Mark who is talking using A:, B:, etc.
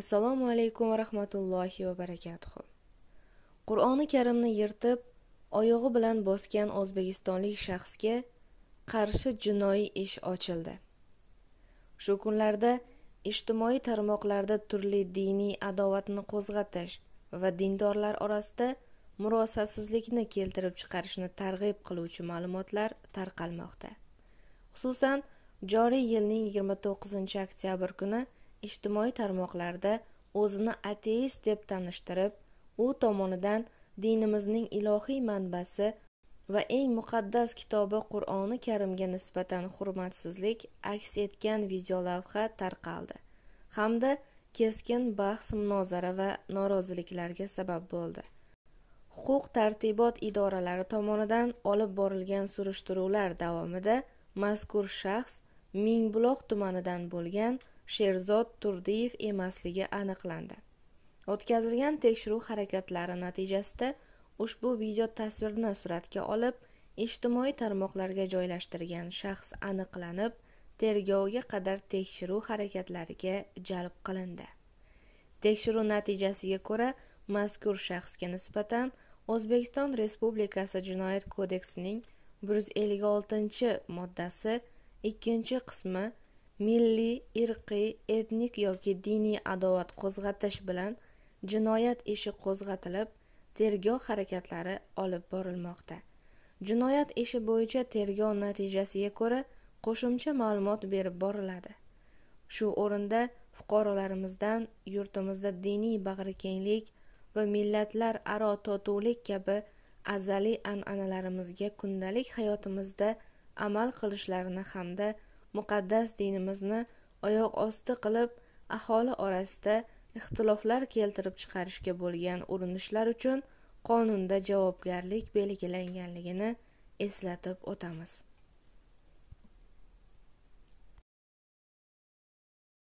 A: assalomu alaykum va rahmatullohi va barakatuh qur'oni karimni yirtib oyog'i bilan bosgan o'zbekistonlik shaxsga qarshi jinoiy ish ochildi shu kunlarda ijtimoiy tarmoqlarda turli diniy adovatni qo'zg'atish va dindorlar orasida murosasizlikni keltirib chiqarishni targ'ib qiluvchi ma'lumotlar tarqalmoqda xususan joriy yilning 29 oktyabr kuni ijtimoiy tarmoqlarda o'zini ateist deb tanishtirib u tomonidan dinimizning ilohiy manbasi va eng muqaddas kitobi qur'oni karimga nisbatan hurmatsizlik aks etgan videolavha tarqaldi hamda keskin bahs munozara va noroziliklarga sabab bo'ldi huquq tartibot idoralari tomonidan olib borilgan surishtiruvlar davomida mazkur shaxs mingbuloq tumanidan bo'lgan sherzod turdiyev emasligi aniqlandi o'tkazilgan tekshiruv harakatlari natijasida ushbu video tasvirni suratga olib ijtimoiy tarmoqlarga joylashtirgan shaxs aniqlanib tergovga qadar tekshiruv harakatlariga jalb qilindi tekshiruv natijasiga ko'ra mazkur shaxsga nisbatan o'zbekiston respublikasi jinoyat kodeksining 156 moddasi 2 qismi milliy irqiy etnik yoki diniy adovat qo'zg'atish bilan jinoyat ishi qo'zg'atilib tergov harakatlari olib borilmoqda jinoyat ishi bo'yicha tergov natijasiga ko'ra qo'shimcha ma'lumot berib boriladi shu o'rinda fuqarolarimizdan yurtimizda diniy bag'rikenglik va millatlararo totuvlik kabi azaliy an'analarimizga kundalik hayotimizda amal qilishlarini hamda muqaddas dinimizni oyoq osti qilib aholi orasida ixtiloflar keltirib chiqarishga bo'lgan urinishlar uchun qonunda javobgarlik belgilanganligini eslatib o'tamiz